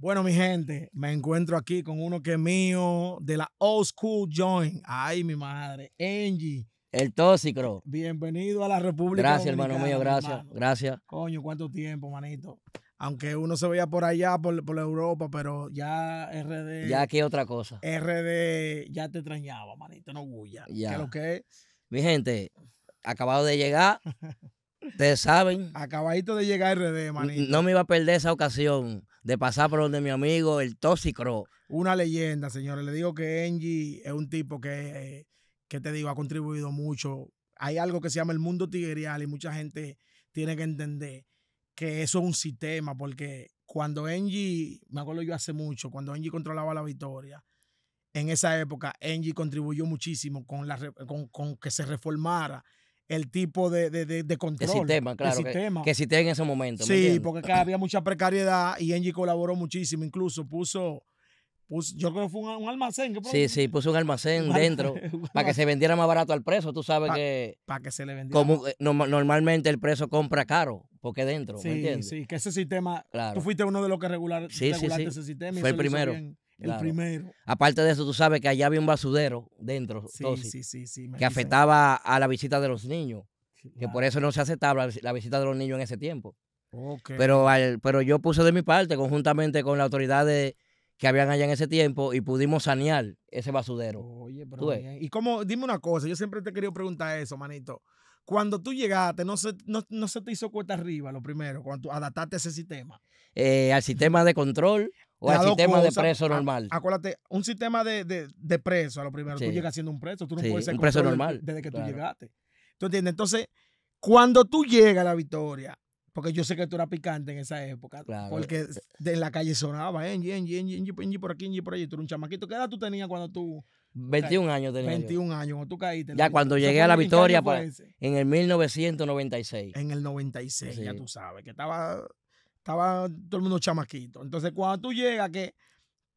Bueno, mi gente, me encuentro aquí con uno que es mío de la Old School Joint. Ay, mi madre, Angie. El tóxico. Bienvenido a la República. Gracias, hermano mío, gracias, gracias. Coño, cuánto tiempo, manito. Aunque uno se veía por allá, por, por Europa, pero ya RD. Ya aquí otra cosa. RD ya te extrañaba, manito, no bulla. Ya. ¿Qué lo que Mi gente, acabado de llegar. Ustedes saben. Acabadito de llegar RD, manito. No me iba a perder esa ocasión de pasar por donde mi amigo, el Tóxicro. Una leyenda, señores. Le digo que Engie es un tipo que, que te digo, ha contribuido mucho. Hay algo que se llama el mundo tigerial y mucha gente tiene que entender que eso es un sistema, porque cuando Engie, me acuerdo yo hace mucho, cuando Engie controlaba la victoria, en esa época Engie contribuyó muchísimo con, la, con, con que se reformara el tipo de, de, de, control. sistema, sistema. Que, existía en ese momento. Sí, porque había mucha precariedad y Engie colaboró muchísimo. Incluso puso, puso yo creo que fue un, almacén. sí, sí, puso un almacén dentro para que se vendiera más barato al preso. Tú sabes que... Para que se le vendiera. Como, eh, normalmente el preso compra caro. Porque dentro, sí, ¿me entiendes? Sí, que ese sistema, tú fuiste uno de los que regular, sí, ese sistema. Fue el primero. El primero. Aparte de eso, tú sabes que allá había un basudero dentro, sí, sí, sí, que afectaba a la visita de los niños. que por eso no se aceptaba la visita de los niños en ese tiempo. Okay. Pero, pero yo puse de mi parte, conjuntamente con las autoridades que habían allá en ese tiempo, y pudimos sanear ese basudero. Oye, pero Y como, dime una cosa, yo siempre te he querido preguntar eso, manito. Cuando tú llegaste, ¿no se, no, se te hizo cuesta arriba lo primero, cuando tú adaptaste ese sistema? Eh, al sistema de control o el sistema de preso normal. Acuérdate, un sistema de, de, de preso, a lo primero, tú llegas siendo un preso, tú no puedes ser un preso normal. Desde, que tú llegaste. ¿Tú entiendes? Entonces, cuando tú llegas a la victoria, porque yo sé que tú eras picante en esa época, porque en la calle sonaba, en enji, enji, por aquí, enji, por allí, tú eras un chamaquito. ¿Qué edad tú tenías cuando tú... 21 años tenía 21 años, cuando tú caíste. Ya cuando llegué a la victoria, en el 1996. En el 96, ya tú sabes, que estaba estaba todo el mundo chamaquito. Entonces, cuando tú llegas, que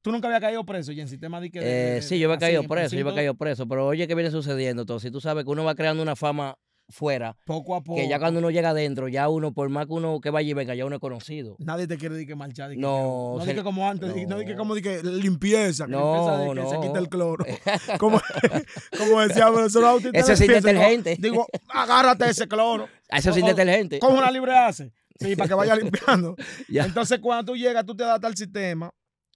tú nunca habías caído preso, y en sistema de que. Eh, sí, yo había caído preso, yo había caído preso. Pero oye, ¿qué viene sucediendo? Entonces, si tú sabes que uno va creando una fama fuera. Poco a poco. Que ya cuando uno llega adentro, ya uno, por más que uno que vaya y venga, ya uno es conocido. Nadie te quiere decir que marchar. que no. No, no que como antes, no, no que como di que limpieza. Que no, limpieza de que no. se quita el cloro. como, como decía no, no Eso es inteligente. Digo, agárrate ese cloro. Eso es inteligente. ¿Cómo la libre hace? Sí, para que vaya limpiando. Entonces, cuando tú llegas, tú te adaptas al sistema.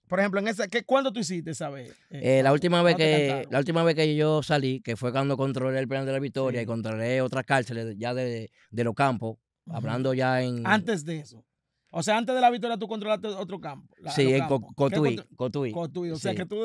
Por ejemplo, en esa, ¿qué, ¿cuándo tú hiciste esa vez? Eh, eh, la, última vez que, la última vez que yo salí, que fue cuando controlé el plan de la victoria y controlé otras cárceles ya de, los campos, hablando ya en... Antes de eso. O sea, antes de la victoria tú controlaste otro campo. sí, en Cotuí, Cotuí. Cotuí. O sea, que tú,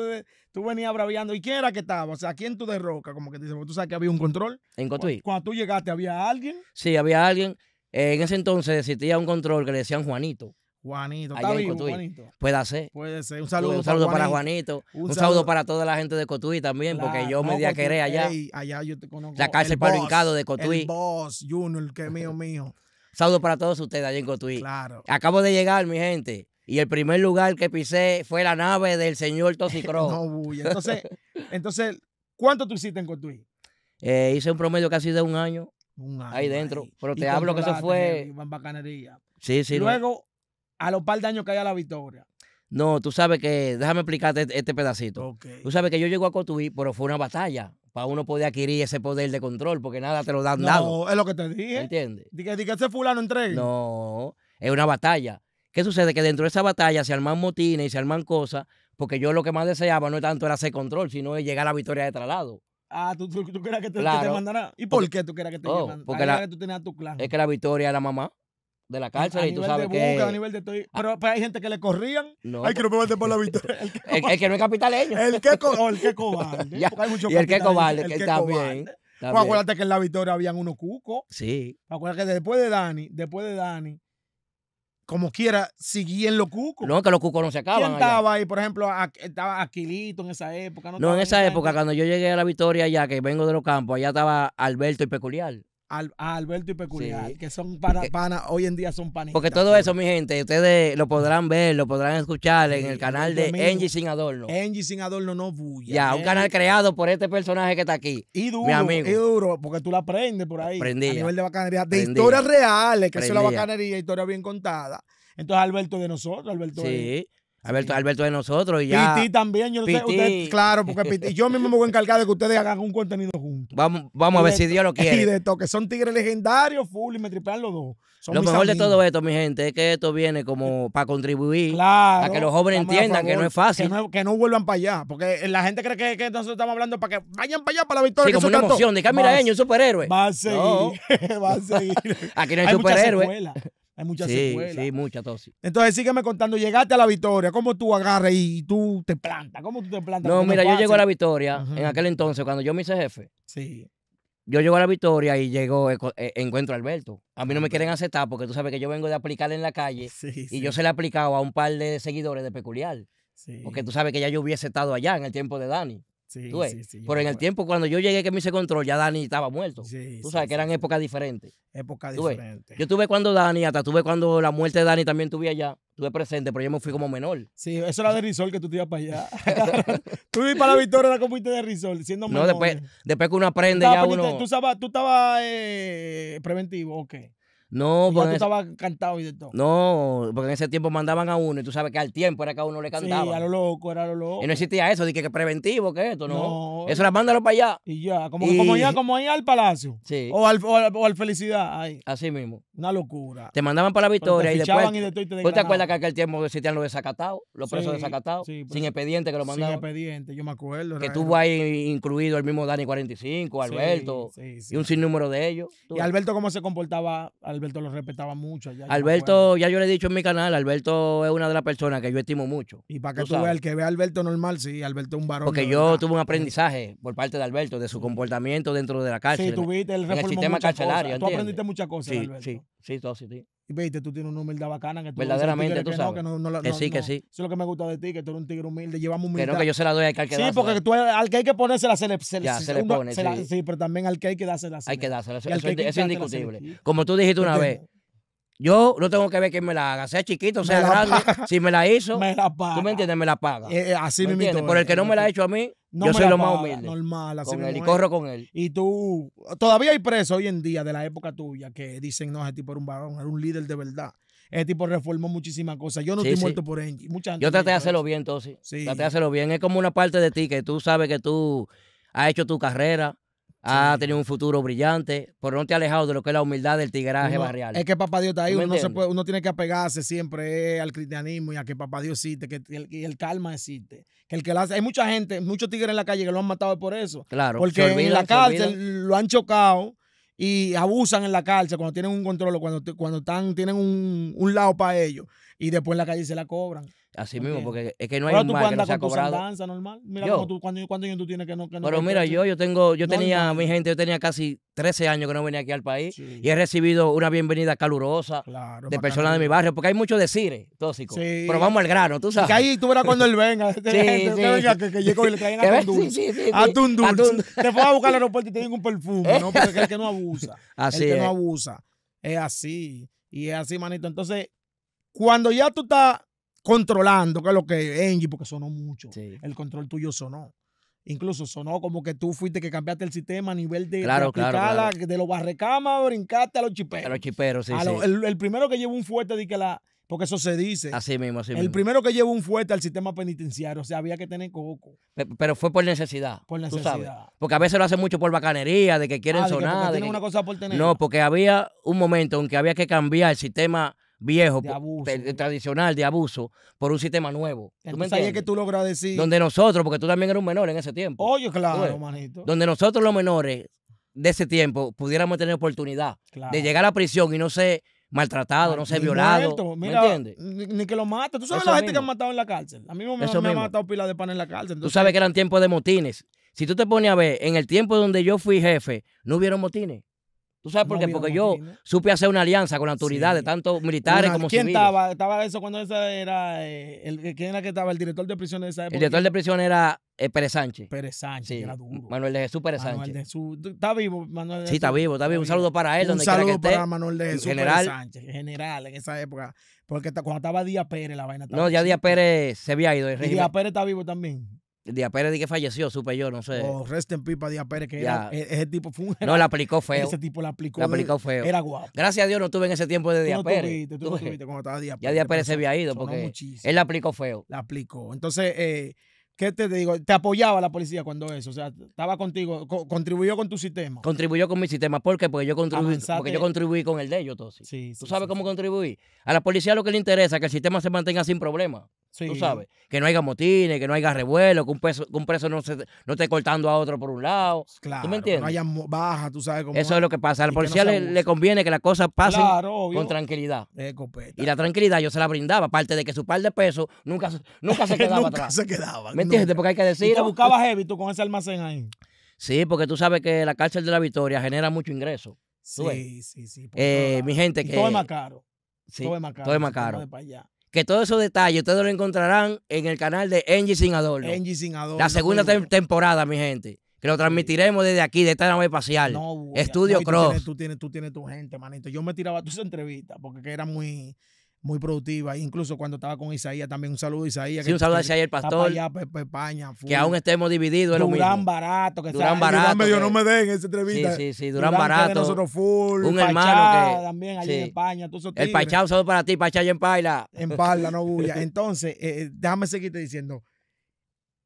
tú venías braviando. ¿Y quién era que estaba? O sea, ¿quién tú derrocas? Como que te porque tú sabes que había un control. En Cotuí. cuando tú llegaste, ¿había alguien? Sí, había alguien. Eh, en ese entonces existía un control que le decían Juanito. Juanito, está vivo, Juanito. Puede ser. Puede ser. Un saludo, para Juanito. Un, saludo, para toda la gente de Cotuí también, porque yo me di a querer allá. allá yo te conozco. La cárcel para hincado de Cotuí. El boss, Junior, que es mío, mío. saludo para todos ustedes allá en Cotuí. Claro. Acabo de llegar, mi gente. Y el primer lugar que pisé fue la nave del señor Tosicro. no, bulla. Entonces, entonces, ¿cuánto tú hiciste en Cotuí? Eh, hice un promedio casi de un año ahí dentro. Pero te hablo que eso fue. Sí, sí. Luego, a los par de años que haya la victoria. No, tú sabes que, déjame explicarte este, este pedacito. Tú sabes que yo llego a Cotuí, pero fue una batalla para uno poder adquirir ese poder de control, porque nada te lo dan dado. No, es lo que te dije. ¿Entiendes? Dije que, ese fulano entregue. No, es una batalla. ¿Qué sucede? Que dentro de esa batalla se arman motines y se arman cosas, porque yo lo que más deseaba no tanto era hacer control, sino llegar a la victoria de traslado. Ah, ¿tú, tú, tú que te, claro. que te mandara? ¿Y por, qué tú querías que te oh, Porque la, que tú tenías tu clan. Es que la victoria era mamá de la cárcel y tú sabes que. a nivel de Pero hay gente que le corrían. hay que no me manden por la victoria. El que, no es capitaleño. El que, co... Oh, el que cobarde. ya. y el que cobarde, que, está también. Pues acuérdate que en la victoria habían unos cucos. Sí. Acuérdate que después de Dani, después de Dani como quiera, en los cucos. No, que los cucos no se acaban. ¿Quién estaba ahí, por ejemplo, estaba Aquilito en esa época? No, no en esa época, cuando yo llegué a la Victoria, ya que vengo de los campos, allá estaba Alberto y Peculiar a Alberto y Peculiar, que son para, pana, hoy en día son panitas. Porque todo eso, mi gente, ustedes lo podrán ver, lo podrán escuchar en el canal de Engie Sin Adorno. Engie Sin Adorno no bulla. Ya, un ¿eh? canal creado por este personaje que está aquí. Y duro, mi amigo. y duro, porque tú la aprendes por ahí. A nivel de bacanería, de historias reales, que es la bacanería, historia bien contada. Entonces, Alberto de nosotros, Alberto sí. Alberto, Alberto de nosotros y ya. Piti también, yo no sé, claro, porque Piti, yo mismo me voy a encargar de que ustedes hagan un contenido juntos. Vamos, vamos a ver si Dios lo quiere. Y de Que son tigres legendarios, full, y me tripean los dos. lo mejor de todo esto, mi gente, es que esto viene como para contribuir. Claro, a que los jóvenes entiendan que no es fácil. Que no, vuelvan para allá. Porque eh, la gente cree que, que nosotros estamos hablando para que vayan para allá para la victoria. Sí, como una emoción de que ah, ellos un superhéroe. Va a seguir. va a seguir. Aquí no hay, hay superhéroes. Hay muchas sí, Sí, muchas tos. Entonces sígueme contando, llegaste a la victoria, ¿cómo tú agarras y tú te plantas? ¿Cómo tú te plantas? No, mira, yo llego a la victoria en aquel entonces, cuando yo me hice jefe. Sí. Yo llego a la victoria y llego, eh, eh, encuentro a Alberto. A mí no me quieren aceptar porque tú sabes que yo vengo de aplicar en la calle y yo se le he aplicado a un par de seguidores de peculiar. Sí. Porque tú sabes que ya yo hubiese estado allá en el tiempo de Dani. Sí, sí, sí. Pero en el tiempo, cuando yo llegué que me hice control, ya Dani estaba muerto. Sí, tú sabes que eran épocas diferentes. época diferentes. Yo tuve cuando Dani, hasta tuve cuando la muerte de Dani también tuve allá. Tuve presente, pero yo me fui como menor. Sí, eso era de Risol que tú te ibas para allá. tú ibas para la victoria, era como de Risol, siendo menor. No, después, después que uno aprende ya uno... Tú estabas tú estaba, eh, preventivo, ok. No, porque. tú estabas cantado y de todo. No, porque en ese tiempo mandaban a uno y tú sabes que al tiempo era que a uno le cantaba. Sí, a lo loco, era lo loco. Y no existía eso, dije que, preventivo, que esto, no. Eso era mándalo para allá. Y ya, como, como ya, como ahí al palacio. Sí. O al, felicidad. Ahí. Así mismo. Una locura. Te mandaban para la victoria y después. Y y te ¿Tú te acuerdas que aquel tiempo existían los desacatados? Los presos desacatados. Sí, sin expediente que lo mandaban. Sin expediente, yo me acuerdo. Que tuvo ahí incluido el mismo Dani 45, Alberto. y un sinnúmero de ellos. ¿Y Alberto cómo se comportaba? Alberto lo respetaba mucho. Alberto, ya yo le he dicho en mi canal, Alberto es una de las personas que yo estimo mucho. Y para que tú, veas, el que ve a Alberto normal, sí, Alberto es un varón. Porque yo tuve un aprendizaje por parte de Alberto, de su comportamiento dentro de la cárcel. Sí, tuviste el, en el sistema carcelario. Tú aprendiste muchas cosas, sí, Sí, sí, todo, sí, sí viste, tú tienes una humildad bacana. Que tú Verdaderamente, tú sabes. que, no, que sí, que sí. Eso es lo que me gusta de ti, que tú eres un tigre humilde, llevamos humildad. Creo que yo se la doy al que hay Sí, porque tú, al que hay que ponérsela, se le, se, ya, se, le pone, sí. pero también al que hay que dársela. Hay que dársela, eso, eso, es indiscutible. Como tú dijiste una vez, yo no tengo que ver quién me la haga, sea chiquito, sea grande. Si me la hizo, me la paga. ¿Tú me entiendes? Me la paga. Eh, eh, así mismo Por el que no me la ha hecho a mí, no yo soy lo más humilde. con él, y corro con él. Y tú, todavía hay presos hoy en día de la época tuya que dicen, no, ese tipo era un varón, era un líder de verdad. Ese tipo reformó muchísimas cosas. Yo no estoy muerto por él yo traté de hacerlo bien, entonces. Sí. Traté de hacerlo bien. Es como una parte de ti que tú sabes que tú has hecho tu carrera ha tenido un futuro brillante, pero no te ha alejado de lo que es la humildad del tigraje barrial. Es que papá Dios está ahí, uno, tiene que apegarse siempre eh, al cristianismo y a que papá Dios existe, que el, calma existe. Que el que hay mucha gente, muchos tigres en la calle que lo han matado por eso. Claro, porque en la cárcel lo han chocado y abusan en la cárcel cuando tienen un control, cuando, cuando tienen un, un lado para ellos y después en la calle se la cobran. Así mismo, porque es que no hay un mal que no se ha cobrado. Danza, normal. Mira yo. Tú, tú tienes que no, Pero mira, yo, yo tengo, yo tenía, mi gente, yo tenía casi 13 años que no venía aquí al país y he recibido una bienvenida calurosa de personas de mi barrio, porque hay muchos decir tóxico. Sí. Pero vamos al grano, tú sabes. Que ahí tú verás cuando él venga. Este sí, que, venga que, llego y le caen a tu dulce. A tu Te fue a buscar al aeropuerto y te un perfume, ¿no? Porque el que no abusa. Así el que no abusa. Es así. Y es así, manito. Entonces, cuando ya tú estás controlando, que es lo que Angie, porque sonó mucho. El control tuyo sonó. Incluso sonó como que tú fuiste que cambiaste el sistema a nivel de, claro, de, los barrecamas, brincaste a los chiperos. A los chiperos, sí. El, primero que llevó un fuerte, que Porque eso se dice. Así mismo, así mismo. El primero que llevó un fuerte al sistema penitenciario, o sea, había que tener coco. Pero fue por necesidad. Por necesidad. Porque a veces lo hacen mucho por bacanería, de que quieren ah, sonar. No, porque había un momento en que había que cambiar el sistema viejo, tradicional, de abuso, por un sistema nuevo. que tú decir. Donde nosotros, porque tú también eras un menor en ese tiempo. Oye, claro, Donde nosotros los menores de ese tiempo pudiéramos tener oportunidad de llegar a la prisión y no ser maltratado, no ser violado. ¿me entiendes? Ni, que lo mate. ¿Tú sabes la gente que han matado en la cárcel? A mí me, me, han matado pila de pan en la cárcel. tú sabes que eran tiempos de motines. Si tú te pones a ver, en el tiempo donde yo fui jefe, no hubieron motines. ¿Tú sabes por qué? Porque yo supe hacer una alianza con la autoridad de tanto militares como ¿quién civiles. ¿Quién estaba? Estaba eso cuando esa era. Eh, el, ¿Quién era que estaba? El director de prisión de esa época. El director de prisión era eh, Pérez Sánchez. Pérez Sánchez, era duro. Manuel de Jesús Pérez Sánchez. ¿Está vivo, Manuel de Jesús? Sí, está vivo, está vivo. Un saludo para él, donde saludo que esté. para Manuel de Jesús general. Pérez Sánchez, general en esa época. Porque cuando estaba Díaz Pérez, la vaina estaba. No, ya Díaz Pérez se había ido. y Díaz Pérez está vivo también. Díaz Pérez que falleció, supe yo, no sé. O oh, Resten Pipa Díaz que era, e-, ese tipo fue No, la aplicó feo. Ese tipo la aplicó. La aplicó feo. Era guapo. Gracias a Dios no tuve en ese tiempo de Díaz no cuando estaba Ya Díaz se había ido porque él la aplicó feo. La aplicó. Entonces, eh, ¿qué te digo? ¿Te apoyaba la policía cuando eso? O sea, estaba contigo, contribuyó con tu sistema. Contribuyó con mi sistema. ¿Por qué? Porque yo contribuí, porque yo contribuí con el de ellos, todos. Sí, ¿Tú sabes cómo contribuí? A la policía lo que le interesa es que el sistema se mantenga sin problemas. Tú sabes, que no haya motines, que no haya revuelo, que un, peso, un preso no, se, esté cortando a otro por un lado. Claro, No haya baja, tú sabes cómo. Eso es lo que pasa. Al policía le, conviene que las cosas pase con tranquilidad. Y la tranquilidad yo se la brindaba, aparte de que su par de pesos nunca, nunca se quedaba atrás. se quedaba. ¿Me entiendes? Porque hay que decir. te buscabas heavy con ese almacén ahí. Sí, porque tú sabes que la cárcel de la Victoria genera mucho ingreso. Sí, sí, sí. Eh, mi gente que. todo es más caro. todo es más caro. Todo es más caro que todos esos detalles ustedes lo encontrarán en el canal de Engie Sin Adorno. Engie Sin Adorno. La segunda temporada, mi gente. Que lo transmitiremos desde aquí, de esta nave espacial. No, Estudio Cross. Tú tienes, tú, tienes, tu gente, manito. Yo me tiraba tus entrevista porque era muy muy productiva. Incluso cuando estaba con Isaías, también un saludo a Isaías. Sí, que, un saludo a Isaías, el pastor. que aún estemos divididos. Durán un lo Barato. Que Durán Barato. no me den esa entrevista. Sí, sí, sí. Durán, Barato. Nosotros full. Un hermano que... También allí en España. el Pachá, un saludo para ti, Pachá, y en Paila. En Paila, no bulla. Entonces, eh, eh, déjame seguirte diciendo.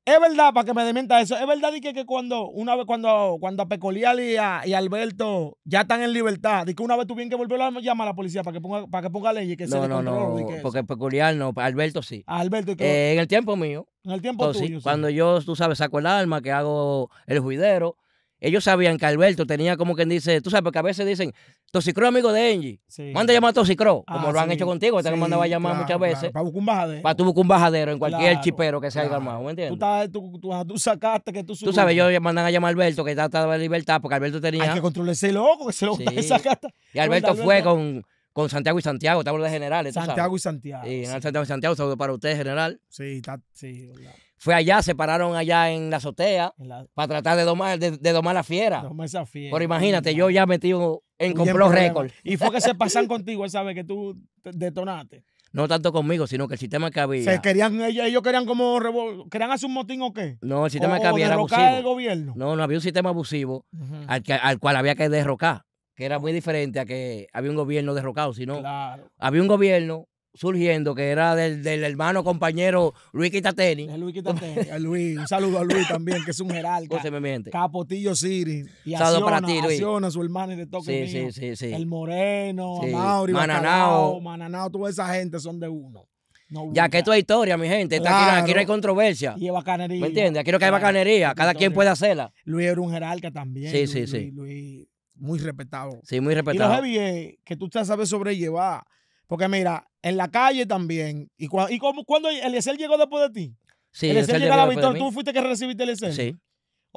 Es verdad, para que me demienta eso, es verdad que, que cuando una vez cuando, cuando y, Alberto ya están en libertad, di que una vez tuvieron que volver a llamar a la policía para que ponga, para que ponga ley y que no, se No, no, no, porque Peculiar no, Alberto sí. Alberto eh, en el tiempo mío. En el tiempo tuyo, Cuando yo, tú sabes, saco el alma, que hago el juidero, ellos sabían que Alberto tenía como quien dice, tú sabes, porque a veces dicen, Tosicro amigo de Engie, manda a llamar a Tosicro, ah, como lo han hecho contigo, te sí, mandaba a llamar muchas veces. para buscar un bajadero. Para tú buscar un bajadero en cualquier chipero que se haya armado, ¿me entiendes? Tú, tú, sacaste que tú subiste. Tú sabes, ellos mandan a llamar a Alberto, que estaba en libertad, porque Alberto tenía... Hay que controlar ese loco, que se lo sacaste. Y Alberto fue con con Santiago y Santiago, estamos de generales. Santiago y Santiago. Sí, sí. Santiago y Santiago, saludo para usted, general. Sí, está, sí, hola fue allá, se pararon allá en la azotea para tratar de domar, de, la fiera. Domar esa fiera. Pero imagínate, yo ya metido en compró récord. Y fue que se pasan contigo esa vez que tú detonaste. No tanto conmigo, sino que el sistema que había. Se querían, ellos querían como querían hacer un motín o qué? No, el sistema que había era abusivo. gobierno. No, no había un sistema abusivo al, cual había que derrocar que era muy diferente a que había un gobierno derrocado, sino había un gobierno surgiendo, que era del, hermano compañero Luis Quitateni. Luis Quitateni. Luis, un saludo a Luis también, que es un jerarca. No me miente. Capotillo siri Y saludo para ti, Luis. a su hermano y de toque sí, Sí, sí, El Moreno, Mauri, Mananao. Mananao, toda esa gente son de uno. ya que esto es historia, mi gente. Aquí, no hay controversia. Y bacanería. ¿Me entiendes? Aquí no hay bacanería. Cada quien puede hacerla. Luis era un jerarca también. Sí, Luis, sí, sí. Luis, muy respetado. Sí, muy respetado. Y lo que tú te sabes sobrellevar. Porque mira, en la calle también. ¿Y, cuándo y cómo, llegó después de ti? Sí, Eliezer llegó a la victoria. ¿Tú fuiste que recibiste Eliezer? Sí.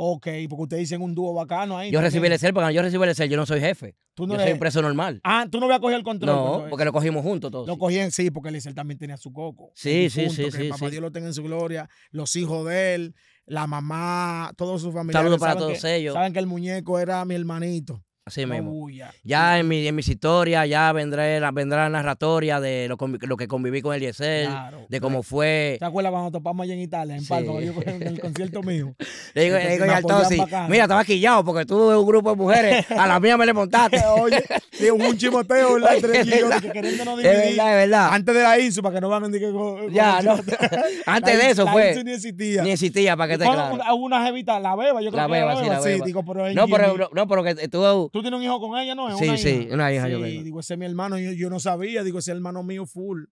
Ok, porque ustedes dicen un dúo bacano ahí. Yo recibí el Excel, porque yo recibí el yo no soy jefe. yo soy soy preso normal. Ah, tú no voy a coger el control. No, porque, lo cogimos juntos todos. Lo en sí, porque el también tenía su coco. Sí, sí, sí. sí, papá Dios lo tenga en su gloria, los hijos de él, la mamá, todos sus familiares. Saludos para todos ellos. Saben que el muñeco era mi hermanito. Así mismo. Oh, ya en, mi, en mis historias, ya vendré, vendrá la narratoria de lo, lo, que conviví con el Yesel, de pues, cómo fue. ¿Te acuerdas cuando topamos allá en Italia, en en el concierto mío? Le digo, le digo sí. mira, estaba quillado porque tú eres un grupo de mujeres, a la mía me le montaste. Oye, un chimoteo verdad, Antes de la ISO, para que no van a vender Ya, no. Antes de eso la fue. ni existía. Ni existía, para que te claro. una jevita, la beba, yo creo que sí, no, pero, no, pero que tú tú, tienes un hijo con ella, ¿no? sí, sí, una hija yo tengo. Digo, ese es mi hermano, yo, yo no sabía, digo, ese es hermano mío full,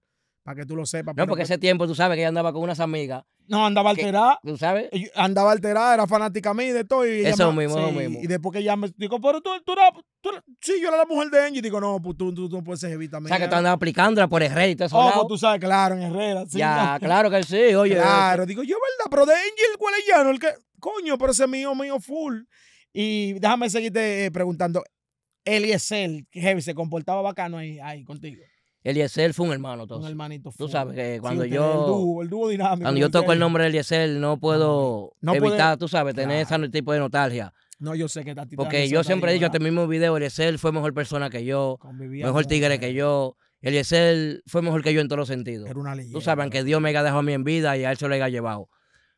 para que tú lo sepas. No, porque ese tiempo tú sabes que ella andaba con unas amigas. No, andaba alterada. ¿Tú sabes? Eh, andaba alterada, era fanática mía de todo. Y eso lo mismo, es lo mismo. Y después que ella me dijo, pero tú, tú, eras, tú sí, yo era la mujer de Angie. Y digo, no, pues tú, tú, no puedes ser jevita O sea, que tú andabas aplicándola por Herrera y todo eso. Oh, pues tú sabes, claro, en Herrera. Sí, ya, claro que sí, oye. Claro, digo, yo, ¿verdad? Pero de Angel, ¿cuál es el que, coño, pero ese mío, mío, full. Y déjame seguirte eh, preguntando. Eliezer, heavy, se comportaba bacano ahí, ahí contigo. Eliezer fue un hermano, todo. Un hermanito. Tú sabes que cuando yo. Cuando yo toco el nombre de Eliezer, no puedo evitar, tú sabes, tener ese tipo de nostalgia. No, yo sé que está Porque yo siempre he dicho, en este mismo video, Eliezer fue mejor persona que yo, mejor tigre que yo. Eliezer fue mejor que yo en todos los sentidos. Era Tú sabes, que Dios me ha dejado a mí en vida y a él se lo haya llevado.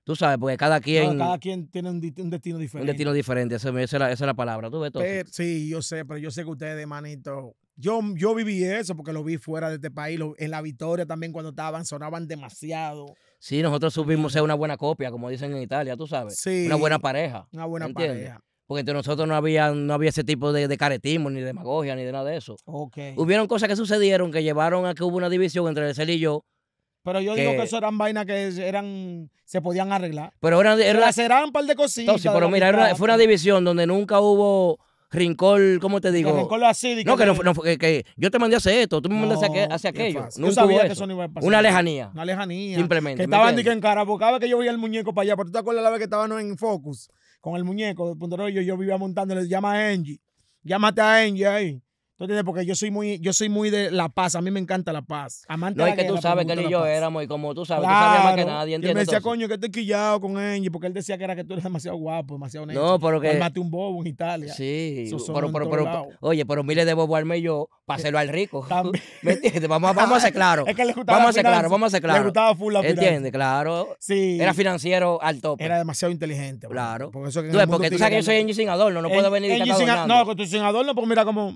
Tú sabes, porque cada quien. cada quien tiene un, destino diferente. Un destino diferente, esa, es, la, palabra. ¿Tú sí, yo sé, pero yo sé que ustedes, manito. Yo, yo viví eso porque lo vi fuera de este país. en la Victoria también, cuando estaban, sonaban demasiado. Sí, nosotros supimos ser una buena copia, como dicen en Italia, tú sabes. Sí. Una buena pareja. Una buena pareja. Porque entre nosotros no había, no había ese tipo de, caretismo, ni demagogia, ni de nada de eso. ok Hubieron cosas que sucedieron que llevaron a que hubo una división entre el y yo pero yo digo que eso eran vainas que eran, se podían arreglar. Pero era, era eran un par de cositas. pero mira, fue una división donde nunca hubo rincón, ¿cómo te digo? Rincón así. No, que, no, que, yo te mandé a hacer esto, tú me mandaste no, a aquello. No sabía que eso no iba a pasar. Una lejanía. Una lejanía. Simplemente. Que estaban que en cara, porque cada vez que yo veía el muñeco para allá, pero tú te acuerdas la vez que estábamos en Focus con el muñeco de Punto Rollo, yo vivía le llama a Angie, llámate a Angie ahí. Porque yo soy muy, yo soy muy de la paz. A mí me encanta la paz. no, es que tú sabes que él y yo éramos, y como tú sabes, tú sabes más que nadie. Y me decía, coño, que estoy quillado con Angie, porque él decía que era que tú eres demasiado guapo, demasiado negro. No, porque... que. un bobo en Italia. Sí, pero, pero, oye, pero miles de bobo armé yo, para hacerlo al rico. ¿Me entiendes? Vamos, a ser claro Vamos a ser claros, vamos a ser claro Le gustaba full la ¿Entiendes? Claro. Sí. Era financiero al tope. Era demasiado inteligente. Claro. Porque, tú, porque tú sabes que yo soy Angie sin adorno, no puedo venir y No, que tú sin adorno, pues mira como.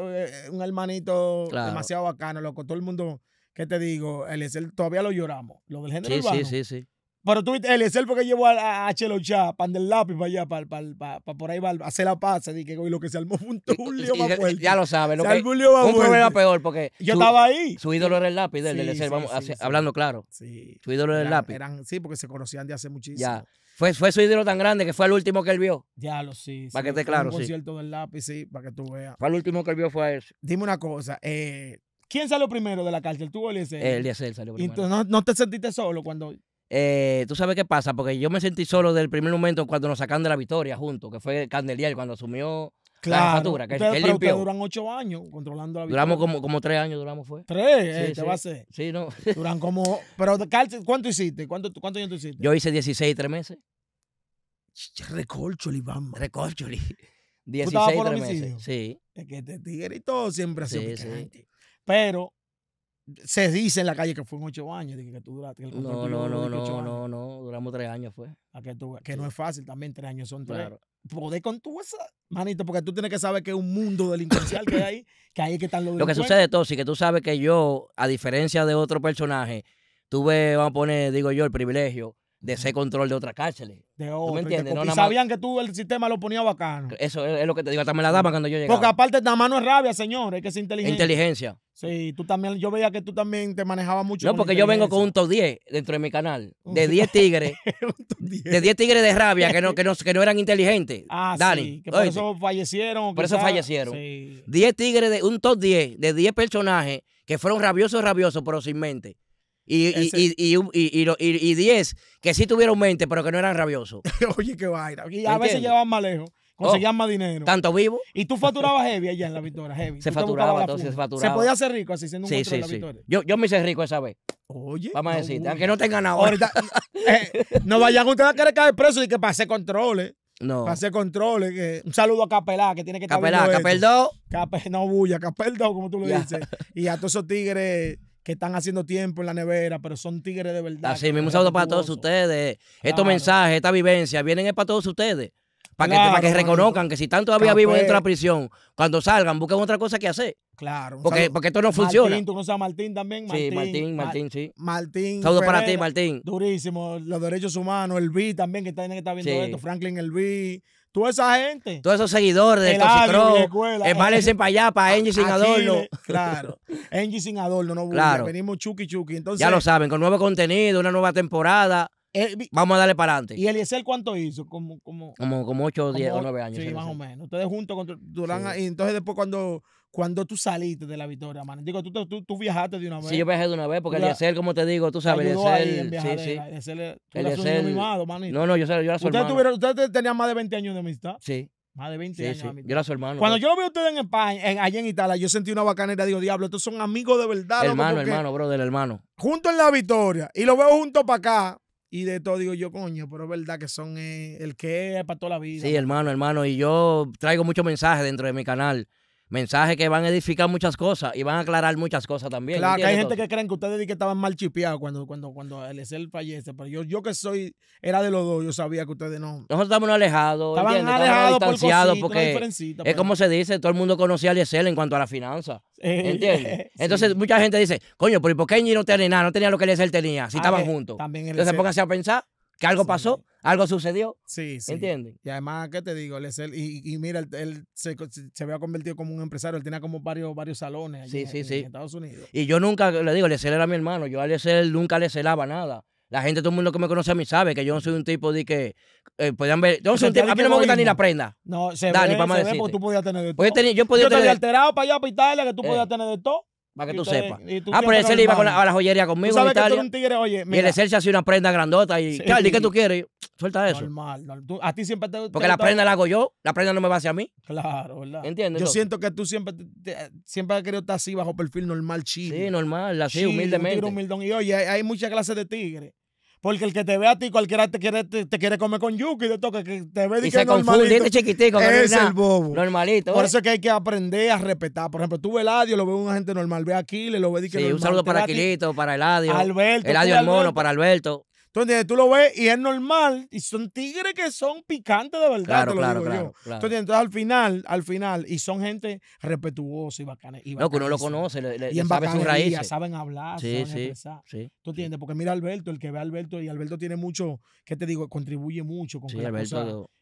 Eh, un hermanito demasiado bacano, loco. Todo el mundo, ¿qué te digo? esel todavía lo lloramos. Lo del género sí, urbano. Sí, sí, sí. Pero tú viste, porque llevó a, a, Chelo pan del lápiz para allá, para, para, por ahí, va, hacer la paz. Y, que, lo que se armó fue un, Tulio Ya lo sabes. Lo que, un peor porque... Yo estaba ahí. Su ídolo era el lápiz del sí, vamos, hablando claro. Sí. Su ídolo era el lápiz. Eran, sí, porque se conocían de hace muchísimo. Ya. Fue, fue su ídolo tan grande que fue el último que él vio. Ya lo sé. Para que esté claro, un concierto del lápiz, sí, para que tú veas. Fue el último que él vio, fue a Dime una cosa, eh, ¿quién salió primero de la cárcel, tú o el Él El salió primero. ¿no, ¿no, te sentiste solo cuando...? Eh, tú sabes qué pasa, porque yo me sentí solo desde el primer momento cuando nos sacan de la victoria juntos, que fue Candelier, cuando asumió Claro, la que, duran ocho años controlando la vida. Duramos como, tres años, duramos fue. ¿Tres? Sí, te este, va a hacer. Sí, no. Duran como... Pero, ¿cuánto hiciste? ¿Cuánto, años tú hiciste? Yo hice 16 y tres meses. Recorcholi, vamos. Recorcholi. 16 tres meses. Sí. Es que este todo siempre ha sido sí, Pero se dice en la calle que fue en ocho años, que tú duraste. el no, no, no, no, no, no, duramos tres años fue. que, no es fácil también, tres años son tres. Claro. Poder con tu esa, manito, porque tú tienes que saber que es un mundo delincuencial que hay, que ahí que están los Lo que sucede, Tosi, que tú sabes que yo, a diferencia de otro personaje, tuve, vamos a poner, digo yo, el privilegio de ese control de otra cárceles. De me entiendes? sabían que tú el sistema lo ponía bacano. Eso es, lo que te digo, hasta me la daba cuando yo llegaba. Porque aparte nada más no es rabia, señor, es que es inteligencia. Inteligencia. Sí, tú también, yo veía que tú también te manejabas mucho. No, porque yo vengo con un top 10 dentro de mi canal, de 10 tigres, de 10 tigres de rabia que no, que no, eran inteligentes. Ah, sí, por eso fallecieron. Por eso fallecieron. 10 tigres, de, un top 10 de 10 personajes que fueron rabiosos, rabiosos, pero sin mente y, y, y, y, 10 que sí tuvieron mente, pero que no eran rabiosos. Oye, qué vaina. a veces llevaban más lejos. Conseguían oh, más dinero. ¿Tanto vivo? Y tú facturabas heavy allá en la Victoria, heavy. Se facturaba, entonces se facturaba. Se podía hacer rico así, siendo un sí, de la Victoria. Yo, yo me hice rico esa vez. Oye. Vamos a decirte, aunque no tengan nada Ahorita, eh, no vayan ustedes a querer caer preso y que pase controles. No. Pase controles. un saludo a Capelá, que tiene que estar Capelá, Capel Capel, no bulla, 2, como tú lo dices. y a todos esos tigres que están haciendo tiempo en la nevera, pero son tigres de verdad. Así mismo, un saludo para todos ustedes. Estos mensajes, esta vivencia, vienen para todos ustedes. Para que, para que reconozcan que si están todavía vivo vivos dentro de la prisión, cuando salgan, busquen otra cosa que hacer. Claro. Porque, porque esto no funciona. Martín, tú conoces a Martín también. sí, Martín, Martín, sí. Martín. Saludos para ti, Martín. Durísimo. Los derechos humanos, el B también, que está viendo esto. Franklin, el B. Toda esa gente. Todos esos seguidores de Toxicro. Es para allá, para Angie sin adorno. Claro. Angie sin adorno, no claro. Venimos chuki chuki. Entonces, ya lo saben, con nuevo contenido, una nueva temporada. Eh, Vamos a darle para adelante. ¿Y Eliezer cuánto hizo? Como, como, como, como 8, 10 o 9 años. Sí, más o menos. Ustedes juntos con, Durán. Y entonces, después, cuando, cuando tú saliste de la victoria, man. Digo, tú, tú, viajaste de una vez. Sí, yo viajé de una vez, porque Eliezer, como te digo, tú sabes, Eliezer. Sí, sí. Eliezer, tú Eliezer, mimado, No, no, yo, yo era su ¿Ustedes hermano. Tuvieron, ustedes tenían más de 20 años de amistad. Sí. Más de 20 sí, años. Sí. Yo era su hermano. Cuando pues. yo lo vi a ustedes en España, en, allá en Italia, yo sentí una bacanera. Digo, diablo, estos son amigos de verdad. Hermano, hermano, bro, del hermano. Juntos en la victoria. Y lo veo junto para acá y de todo, digo yo, coño, pero es verdad que son eh, el que es para toda la vida. Sí, hermano, hermano, y yo traigo muchos mensajes dentro de mi canal mensajes que van a edificar muchas cosas y van a aclarar muchas cosas también. Claro, que hay gente que creen que ustedes que estaban mal chipeados cuando, cuando, cuando el fallece, pero yo, yo que soy, era de los dos, yo sabía que ustedes no. Nosotros estábamos alejados, estaban distanciados, porque es pues. como se dice, todo el mundo conocía a ESEL en cuanto a la finanza. ¿Entiendes? Entonces, mucha gente dice, coño, pero ¿por qué no tenía nada? No tenía lo que Eliezel tenía, si ah, estaban eh, juntos. Entonces, pónganse a pensar que algo pasó algo sucedió. Sí, sí. ¿Entiendes? Y además, ¿qué te digo? y, mira, él, se, había convertido como un empresario. Él tenía como varios, varios salones allí sí, sí, en, sí. Estados Unidos. Y yo nunca, le digo, Lecel era mi hermano. Yo a Lecel nunca le celaba nada. La gente, todo el mundo que me conoce a mí sabe que yo no soy un tipo de que eh, ver. Yo no a mí no me gusta ni la prenda. No, se ve, se porque tú podías tener de pues Yo, tenía, yo alterado para allá, a que tú eh. podías tener de todo. Para que tú sepas. Ah, pero ese iba a la joyería conmigo. un tigre, oye. Y el Excel se una prenda grandota. Y, sí. ¿qué tú quieres? Suelta eso. Normal. a ti siempre te. Porque la prenda la hago yo. La prenda no me va hacia mí. Claro, ¿verdad? ¿Entiendes? Yo siento que tú siempre, siempre has querido estar así, bajo perfil normal, chido. Sí, normal, así, humildemente. Un humildón. Y oye, hay, hay muchas clases de tigres. Porque el que te ve a ti, cualquiera te quiere, te, quiere comer con yuki. de toque, que te ve y, y se normalito. Este chiquitico. Es el bobo. Normalito. Por ¿eh? eso es que hay que aprender a respetar. Por ejemplo, tú ves Eladio, lo ve un agente normal, ve a Aquiles, lo ve y que Sí, un saludo para Aquilito, para Eladio. Alberto. Eladio el mono, para Alberto entiendes tú lo ves y es normal. Y son tigres que son picantes de verdad. Claro, claro, claro, Entonces, entonces, al final, al final, y son gente respetuosa y bacana. no, que uno lo conoce, le, y raíz. saben hablar, sí, saben expresar. ¿Tú entiendes? Porque mira Alberto, el que ve a Alberto, y Alberto tiene mucho, ¿qué te digo? Contribuye mucho con,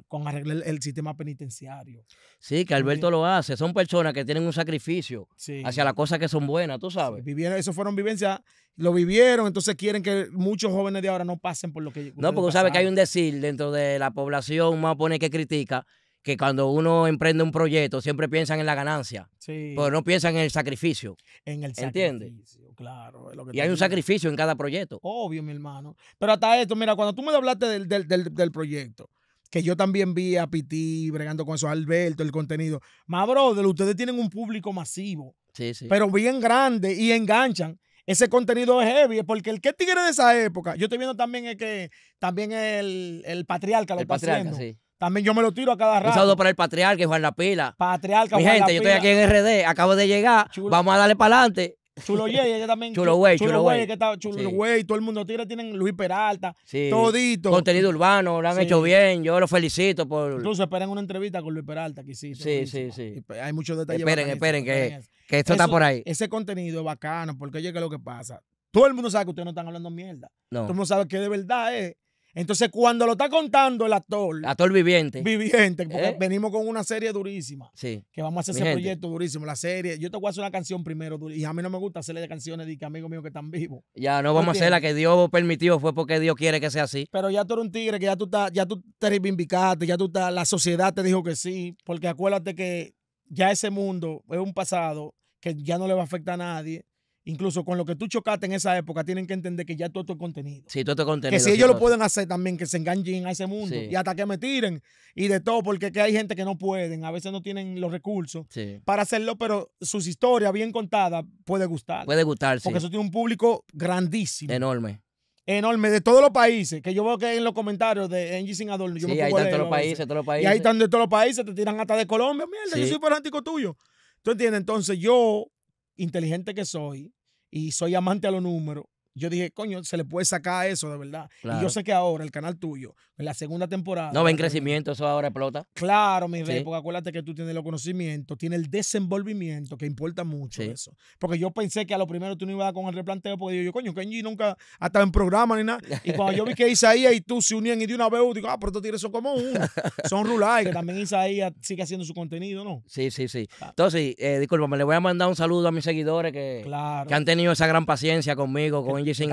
con arreglar el sistema penitenciario. Sí, que Alberto lo hace. Son personas que tienen un sacrificio hacia las cosas que son buenas, tú sabes. Vivieron, eso fueron vivencias lo vivieron, entonces quieren que muchos jóvenes de ahora no pasen por lo que... No, porque sabes que hay un decir dentro de la población, más pone que critica, que cuando uno emprende un proyecto siempre piensan en la ganancia, sí. pero no piensan en el sacrificio. En el sacrificio, claro. y hay un sacrificio en cada proyecto. Obvio, mi hermano. Pero hasta esto, mira, cuando tú me hablaste del, del, proyecto, que yo también vi a Piti bregando con eso, Alberto, el contenido. Más brother, ustedes tienen un público masivo, sí, sí. pero bien grande y enganchan ese contenido es heavy, porque el que tiene de esa época, yo estoy viendo también el que también el, el patriarca lo el patriarca, También yo me lo tiro a cada rato. Un saludo para el patriarca, Juan La Pila. Patriarca, Mi gente, yo estoy aquí en RD, acabo de llegar. Vamos a darle para adelante. Chulo Yeye, ella también. Chulo Güey, Chulo Güey. que Chulo Güey, todo el mundo. tira tienen Luis Peralta, sí. todito. Contenido urbano, lo han hecho bien. Yo lo felicito por. Incluso esperen una entrevista con Luis Peralta que Sí, sí, sí. Pues, hay muchos detalles. Esperen, esperen, que, que esto está por ahí. Ese contenido es bacano, porque oye, lo que pasa. Todo el mundo sabe que ustedes no están hablando mierda. No. Todo el mundo sabe que de verdad es entonces, cuando lo está contando el actor. Actor viviente. Viviente, porque eh. venimos con una serie durísima. Sí. Que vamos a hacer ese proyecto durísimo. La serie. Yo te voy a hacer una canción primero. Y a mí no me gusta hacerle canciones de que amigos míos que están vivos. Ya, no vamos a hacer la que Dios permitió, fue porque Dios quiere que sea así. Pero ya tú eres un tigre, que ya tú, ya tú te reivindicaste, ya tú estás, la sociedad te dijo que sí. Porque acuérdate que ya ese mundo es un pasado que ya no le va a afectar a nadie incluso con lo que tú chocaste en esa época, tienen que entender que ya todo esto contenido. Sí, todo esto contenido. Que si ellos lo pueden hacer también, que se enganchen a ese mundo y hasta que me tiren y de todo, porque hay gente que no pueden, a veces no tienen los recursos para hacerlo, pero sus historias bien contadas puede gustar. Puede gustarse. Porque eso tiene un público grandísimo. Enorme enorme de todos los países, que yo veo que en los comentarios de Angie Sin Adorno. Yo sí, ahí están todos los países, todos los países. Y ahí están de todos los países, te tiran hasta de Colombia, mierda, yo soy fanático tuyo. ¿Tú entiendes? Entonces yo, inteligente que soy, y soy amante a los números, yo dije, coño, se le puede sacar eso de verdad. Y yo sé que ahora el canal tuyo en la segunda temporada. No ven crecimiento, eso ahora explota. Claro, mi rey, porque acuérdate que tú tienes los conocimientos, tienes el desenvolvimiento, que importa mucho eso. Porque yo pensé que a lo primero tú no ibas con el replanteo, porque yo, coño, Kenji nunca ha estado en programa ni nada. Y cuando yo vi que Isaías y tú se unían y de una vez, digo, ah, pero tú tienes eso como uno. Son rulay, que también Isaías sigue haciendo su contenido, ¿no? Sí, sí, sí. Ah. Entonces, eh, discúlpame, le voy a mandar un saludo a mis seguidores que, han tenido esa gran paciencia conmigo, con Kenji sin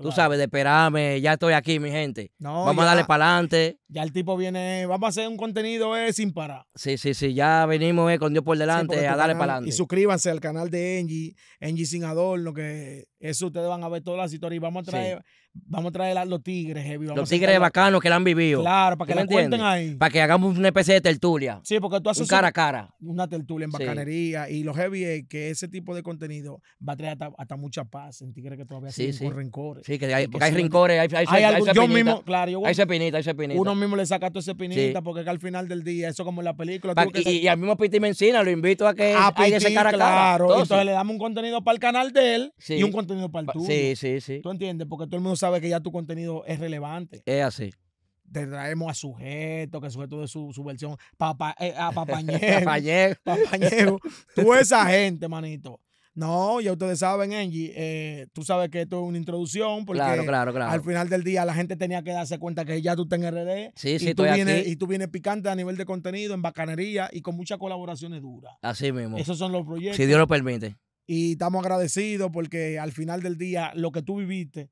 Tú sabes, de esperarme, ya estoy aquí, mi gente. No, Vamos a dale para adelante. Ya el tipo viene, vamos a hacer un contenido eh, sin parar. Sí, sí, sí, ya venimos eh, con Dios por delante a darle para adelante. Y suscríbanse al canal de Engie, Engie sin adorno, que eso ustedes van a ver todas las historias y vamos a traer vamos a traer a los tigres, heavy. los tigres bacanos que la han vivido. Claro, para que la cuenten ahí. Para que hagamos una especie de tertulia. Sí, porque tú haces. Un cara a cara. Una tertulia en bacanería. Y lo heavy es que ese tipo de contenido va a traer hasta, mucha paz en tigres que todavía son rincores rencores. Sí, que hay, porque hay rincores hay, hay, hay, mismo, claro. Yo, hay Uno mismo le saca todo ese pinita porque es que al final del día, eso como en la película. y, al mismo Piti Mencina lo invito a que a ese cara a cara. Claro, entonces le damos un contenido para el canal de él y un contenido para el tuyo. Sí, sí, sí. ¿Tú entiendes? Porque todo el mundo sabes que ya tu contenido es relevante. Es así. Te traemos a sujeto, que sujeto de su, su versión, papá, eh, a papañero. papañero. papañero. Tú esa gente, manito. No, ya ustedes saben, Angie, eh, tú sabes que esto es una introducción porque claro, claro, claro. al final del día la gente tenía que darse cuenta que ya tú estás en RD sí, y, sí, tú estoy vienes, y tú vienes picante a nivel de contenido, en bacanería y con muchas colaboraciones duras. Así mismo. Esos son los proyectos. Si Dios lo permite. Y estamos agradecidos porque al final del día lo que tú viviste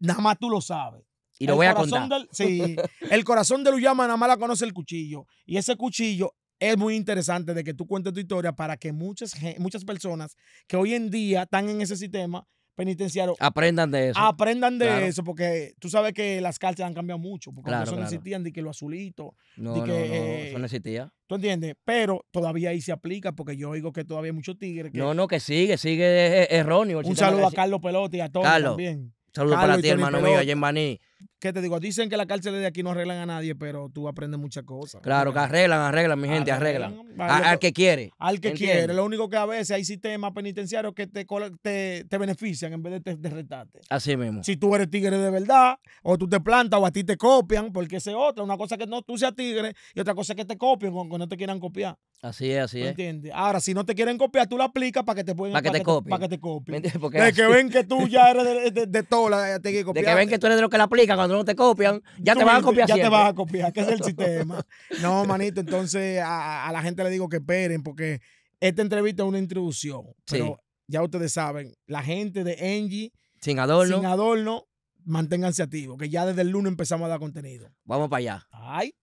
nada más tú lo sabes. Y lo voy a contar. sí, el corazón de Luyama nada más la conoce el cuchillo. Y ese cuchillo es muy interesante de que tú cuentes tu historia para que muchas, muchas personas que hoy en día están en ese sistema penitenciario aprendan de eso. Aprendan de eso, porque tú sabes que las cárceles han cambiado mucho, porque claro, no existían, de que lo azulito, no, no, eh, no existía. ¿Tú entiendes? Pero todavía ahí se aplica, porque yo oigo que todavía hay muchos tigres. Que... No, no, que sigue, sigue eh, eh, erróneo. un saludo a Carlos Pelotti y a todos también. Saludos para ti, hermano mío, allá en Baní. ¿Qué te digo? Dicen que la cárcel de aquí no arreglan a nadie, pero tú aprendes muchas cosas. Claro, que arreglan, arreglan, mi gente, arreglan. al que quiere. Al que quiere. Lo único que a veces hay sistemas penitenciarios que te, te, benefician en vez de, te, de Así mismo. Si tú eres tigre de verdad, o tú te plantas, o a ti te copian, porque es otra. Una cosa que no tú seas tigre y otra cosa que te copien o no te quieran copiar. Así es, así es. ¿Entiendes? Ahora, si no te quieren copiar, tú la aplicas para que te puedan. Para copien. Para que te copien. De que ven que tú ya eres de, de, de la copiar. De que ven que tú eres de los que la aplica, cuando no te copian, ya te van a copiar. Ya te van a copiar, que es el sistema. No, manito, entonces a, la gente le digo que esperen, porque esta entrevista es una introducción. Pero ya ustedes saben, la gente de Engie. Sin adorno. Sin adorno, manténganse activos, que ya desde el lunes empezamos a dar contenido. Vamos para allá. Ay.